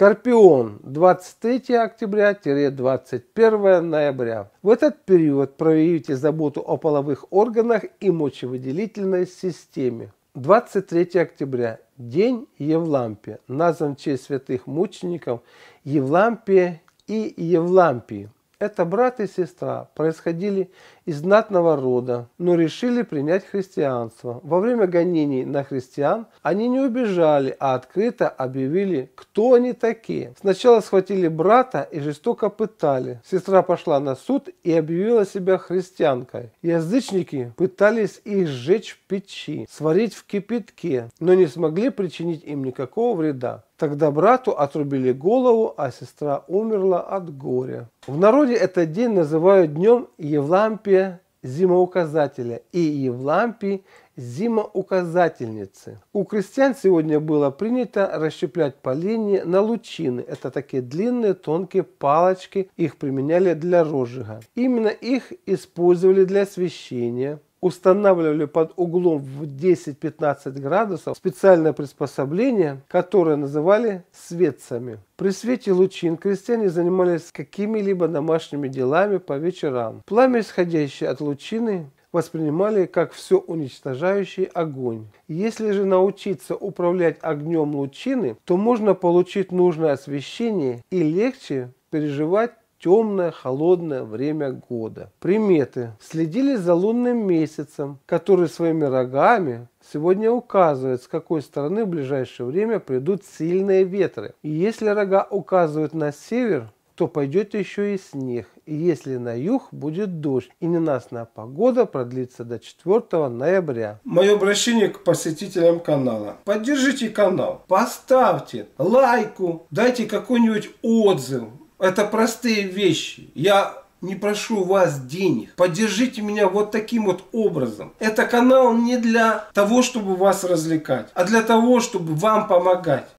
Скорпион 23 октября-21 ноября. В этот период проявите заботу о половых органах и мочевыделительной системе. 23 октября. День Евлампия, назван в честь святых мучеников Евлампия и Евлампии. Это брат и сестра, происходили из знатного рода, но решили принять христианство. Во время гонений на христиан они не убежали, а открыто объявили, кто они такие. Сначала схватили брата и жестоко пытали. Сестра пошла на суд и объявила себя христианкой. Язычники пытались их сжечь в печи, сварить в кипятке, но не смогли причинить им никакого вреда. Тогда брату отрубили голову, а сестра умерла от горя. В народе этот день называют днем Евлампия зимоуказателя и Евлампий зимоуказательницы. У крестьян сегодня было принято расщеплять поленья на лучины. Это такие длинные тонкие палочки. Их применяли для розжига. Именно их использовали для освещения, устанавливали под углом в 10-15 градусов специальное приспособление, которое называли светцами. При свете лучин крестьяне занимались какими-либо домашними делами по вечерам. Пламя, исходящее от лучины, воспринимали как все уничтожающий огонь. Если же научиться управлять огнем лучины, то можно получить нужное освещение и легче переживать темное, холодное время года. Приметы. Следили за лунным месяцем, который своими рогами сегодня указывает, с какой стороны в ближайшее время придут сильные ветры. И если рога указывают на север, то пойдет еще и снег. И если на юг будет дождь, и ненастная погода продлится до 4 ноября. Мое обращение к посетителям канала. Поддержите канал, поставьте лайку, дайте какой-нибудь отзыв это простые вещи. Я не прошу вас денег. Поддержите меня вот таким вот образом. Это канал не для того, чтобы вас развлекать, а для того, чтобы вам помогать.